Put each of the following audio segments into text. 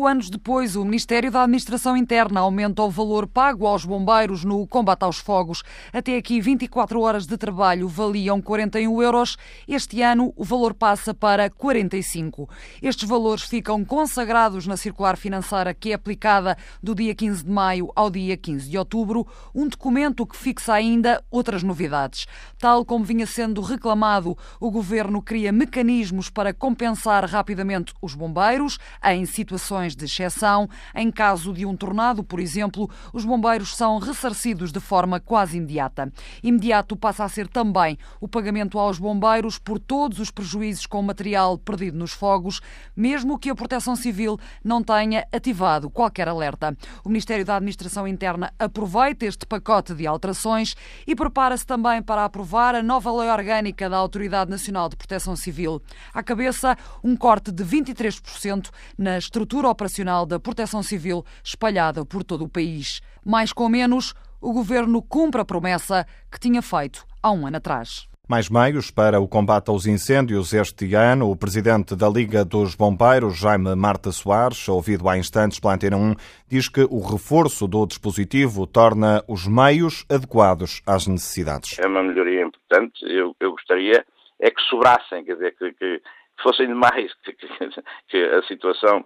Cinco anos depois, o Ministério da Administração Interna aumenta o valor pago aos bombeiros no combate aos fogos. Até aqui, 24 horas de trabalho valiam 41 euros. Este ano, o valor passa para 45. Estes valores ficam consagrados na circular financeira que é aplicada do dia 15 de maio ao dia 15 de outubro, um documento que fixa ainda outras novidades. Tal como vinha sendo reclamado, o governo cria mecanismos para compensar rapidamente os bombeiros em situações situações de exceção. Em caso de um tornado, por exemplo, os bombeiros são ressarcidos de forma quase imediata. Imediato passa a ser também o pagamento aos bombeiros por todos os prejuízos com material perdido nos fogos, mesmo que a Proteção Civil não tenha ativado qualquer alerta. O Ministério da Administração Interna aproveita este pacote de alterações e prepara-se também para aprovar a nova lei orgânica da Autoridade Nacional de Proteção Civil. À cabeça, um corte de 23% na estrutura operacional operacional da Proteção Civil espalhada por todo o país. Mais com menos, o governo cumpre a promessa que tinha feito há um ano atrás. Mais meios para o combate aos incêndios este ano. O presidente da Liga dos Bombeiros, Jaime Marta Soares, ouvido há instantes pela Antena 1, diz que o reforço do dispositivo torna os meios adequados às necessidades. É uma melhoria importante. Eu, eu gostaria é que sobrassem, quer dizer, que, que fossem demais, que, que, que a situação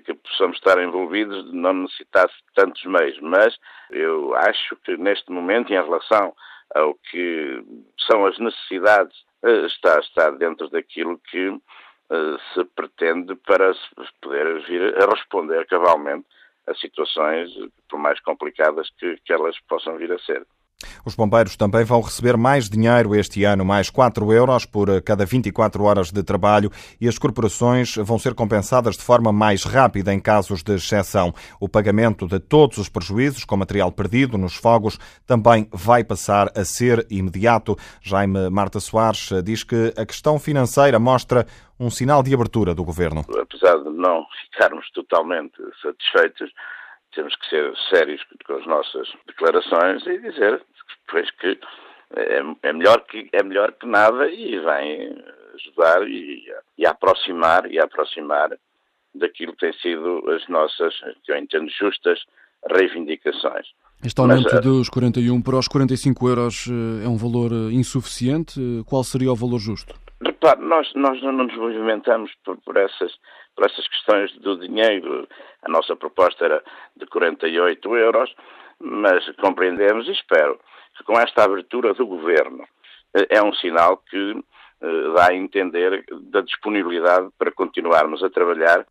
que, que possamos estar envolvidos não necessitasse tantos meios, mas eu acho que neste momento, em relação ao que são as necessidades, eh, está, está dentro daquilo que eh, se pretende para poder vir a responder cabalmente a situações, por mais complicadas que, que elas possam vir a ser. Os bombeiros também vão receber mais dinheiro este ano, mais 4 euros por cada 24 horas de trabalho e as corporações vão ser compensadas de forma mais rápida em casos de exceção. O pagamento de todos os prejuízos com material perdido nos fogos também vai passar a ser imediato. Jaime Marta Soares diz que a questão financeira mostra um sinal de abertura do governo. Apesar de não ficarmos totalmente satisfeitos, temos que ser sérios com as nossas declarações e dizer pois que é, é, melhor que é melhor que nada e vem ajudar e, e aproximar e aproximar daquilo que tem sido as nossas, que eu entendo justas, reivindicações. Este aumento Mas, eh, dos 41 para os 45 euros eh, é um valor eh, insuficiente? Qual seria o valor justo? Repare, nós, nós não nos movimentamos por, por, essas, por essas questões do dinheiro. A nossa proposta era de 48 euros mas compreendemos e espero que com esta abertura do Governo eh, é um sinal que eh, dá a entender da disponibilidade para continuarmos a trabalhar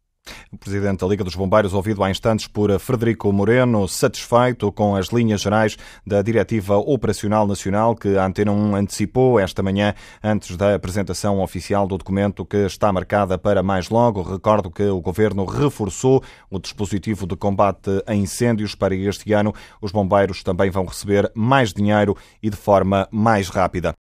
o presidente da Liga dos Bombeiros, ouvido há instantes por Frederico Moreno, satisfeito com as linhas gerais da Diretiva Operacional Nacional que a Antena 1 antecipou esta manhã, antes da apresentação oficial do documento que está marcada para mais logo. Recordo que o Governo reforçou o dispositivo de combate a incêndios para este ano. Os bombeiros também vão receber mais dinheiro e de forma mais rápida.